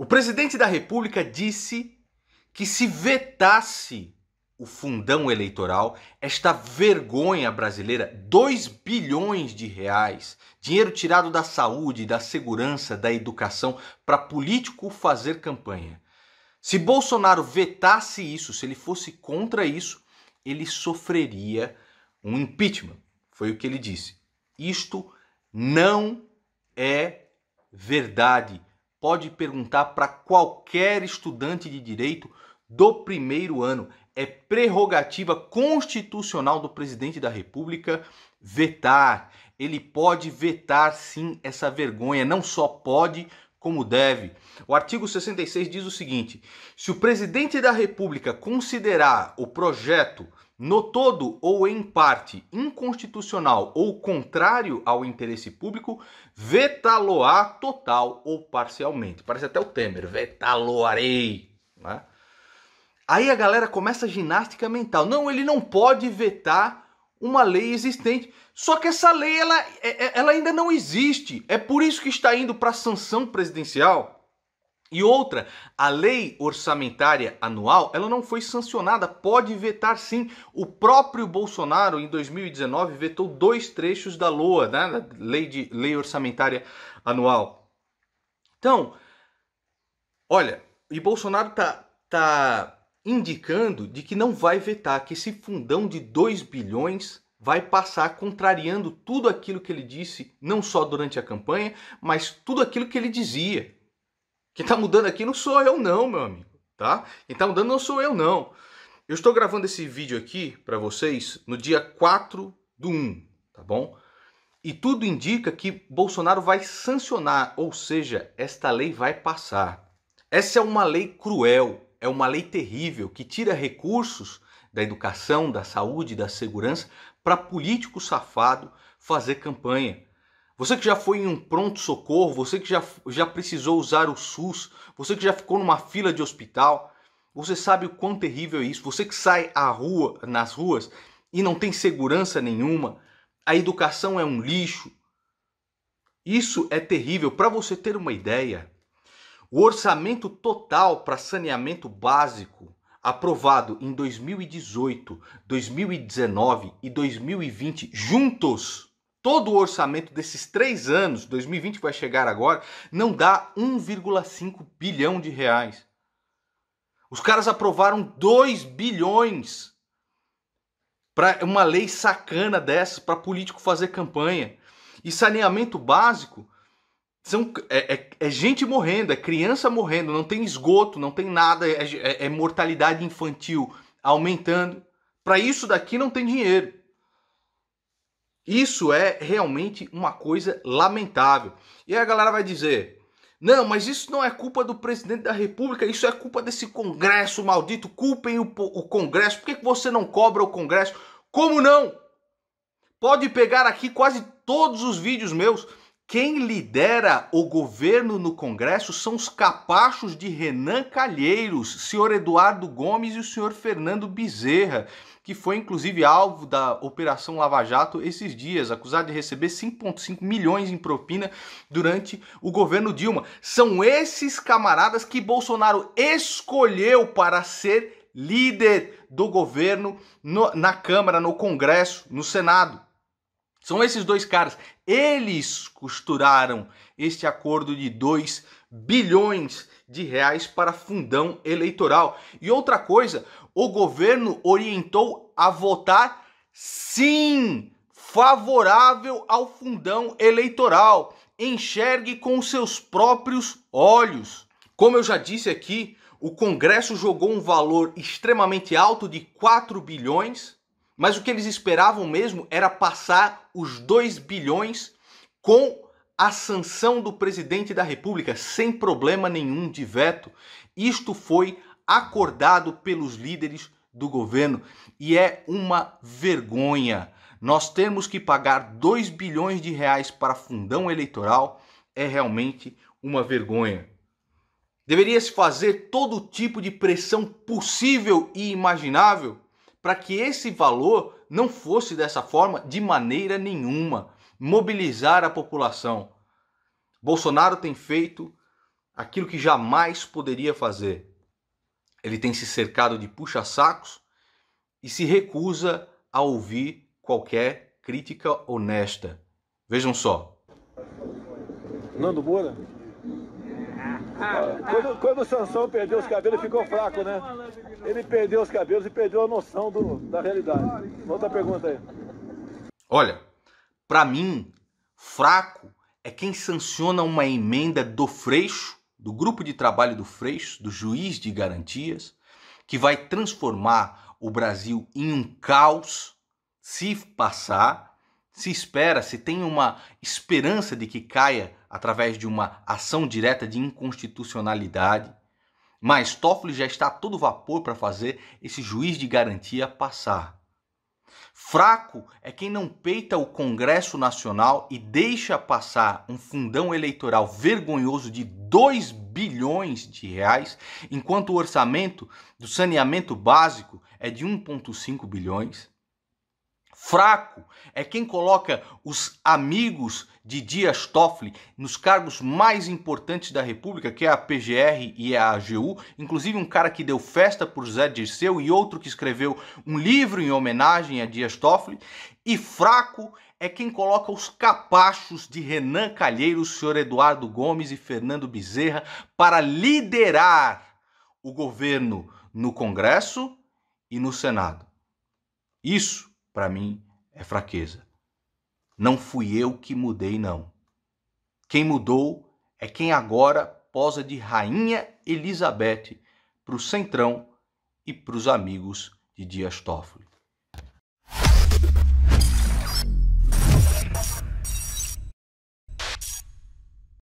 O presidente da República disse que se vetasse o fundão eleitoral, esta vergonha brasileira, 2 bilhões de reais, dinheiro tirado da saúde, da segurança, da educação, para político fazer campanha. Se Bolsonaro vetasse isso, se ele fosse contra isso, ele sofreria um impeachment. Foi o que ele disse. Isto não é verdade pode perguntar para qualquer estudante de direito do primeiro ano. É prerrogativa constitucional do presidente da República vetar. Ele pode vetar sim essa vergonha, não só pode, como deve. O artigo 66 diz o seguinte: se o presidente da República considerar o projeto no todo ou em parte inconstitucional ou contrário ao interesse público, vetá-lo-á total ou parcialmente. Parece até o Temer, vetá-lo-arei. Né? Aí a galera começa a ginástica mental. Não, ele não pode vetar uma lei existente. Só que essa lei ela, é, é, ela ainda não existe. É por isso que está indo para a sanção presidencial. E outra, a lei orçamentária anual, ela não foi sancionada, pode vetar sim. O próprio Bolsonaro, em 2019, vetou dois trechos da LOA, né? da lei, de, lei orçamentária anual. Então, olha, e Bolsonaro tá, tá indicando de que não vai vetar, que esse fundão de 2 bilhões vai passar contrariando tudo aquilo que ele disse, não só durante a campanha, mas tudo aquilo que ele dizia, quem está mudando aqui não sou eu não, meu amigo, tá? Quem está mudando não sou eu não. Eu estou gravando esse vídeo aqui para vocês no dia 4 do 1, tá bom? E tudo indica que Bolsonaro vai sancionar, ou seja, esta lei vai passar. Essa é uma lei cruel, é uma lei terrível que tira recursos da educação, da saúde, da segurança para político safado fazer campanha. Você que já foi em um pronto-socorro, você que já, já precisou usar o SUS, você que já ficou numa fila de hospital, você sabe o quão terrível é isso. Você que sai à rua, nas ruas e não tem segurança nenhuma, a educação é um lixo. Isso é terrível. Para você ter uma ideia, o orçamento total para saneamento básico aprovado em 2018, 2019 e 2020 juntos todo o orçamento desses três anos, 2020 vai chegar agora, não dá 1,5 bilhão de reais. Os caras aprovaram 2 bilhões para uma lei sacana dessas, para político fazer campanha. E saneamento básico são, é, é, é, gente morrendo, é criança morrendo, não tem esgoto, não tem nada, é, é, é mortalidade infantil aumentando. Para isso daqui não tem dinheiro. Isso é realmente uma coisa lamentável. E a galera vai dizer: não, mas isso não é culpa do presidente da República, isso é culpa desse Congresso maldito. Culpem o, o Congresso. Por que, que você não cobra o Congresso? Como não? Pode pegar aqui quase todos os vídeos meus. Quem lidera o governo no Congresso são os capachos de Renan Calheiros, senhor Eduardo Gomes e o senhor Fernando Bezerra, que foi inclusive alvo da Operação Lava Jato esses dias, acusado de receber 5,5 milhões em propina durante o governo Dilma. São esses camaradas que Bolsonaro escolheu para ser líder do governo no, na Câmara, no Congresso, no Senado. São esses dois caras. Eles costuraram este acordo de 2 bilhões de reais para fundão eleitoral. E outra coisa, o governo orientou a votar sim favorável ao fundão eleitoral. Enxergue com seus próprios olhos. Como eu já disse aqui, o Congresso jogou um valor extremamente alto de 4 bilhões mas o que eles esperavam mesmo era passar os 2 bilhões com a sanção do presidente da República, sem problema nenhum de veto. Isto foi acordado pelos líderes do governo e é uma vergonha. Nós temos que pagar 2 bilhões de reais para fundão eleitoral, é realmente uma vergonha. Deveria se fazer todo tipo de pressão possível e imaginável para que esse valor não fosse dessa forma de maneira nenhuma mobilizar a população. Bolsonaro tem feito aquilo que jamais poderia fazer. Ele tem se cercado de puxa-sacos e se recusa a ouvir qualquer crítica honesta. Vejam só. Nando Moura quando, quando o Sansão perdeu os cabelos, ficou fraco, né? Ele perdeu os cabelos e perdeu a noção do, da realidade. Outra pergunta aí. Olha, para mim, fraco é quem sanciona uma emenda do Freixo, do grupo de trabalho do Freixo, do juiz de garantias, que vai transformar o Brasil em um caos se passar se espera, se tem uma esperança de que caia através de uma ação direta de inconstitucionalidade. Mas Toffoli já está a todo vapor para fazer esse juiz de garantia passar. Fraco é quem não peita o Congresso Nacional e deixa passar um fundão eleitoral vergonhoso de 2 bilhões de reais, enquanto o orçamento do saneamento básico é de 1,5 bilhões fraco é quem coloca os amigos de Dias Toffoli nos cargos mais importantes da República, que é a PGR e é a AGU, inclusive um cara que deu festa por José Dirceu e outro que escreveu um livro em homenagem a Dias Toffoli, e fraco é quem coloca os capachos de Renan Calheiros, senhor Eduardo Gomes e Fernando Bezerra para liderar o governo no Congresso e no Senado. Isso para mim é fraqueza. Não fui eu que mudei, não. Quem mudou é quem agora posa de Rainha Elizabeth para o Centrão e para os amigos de Dias Toffoli.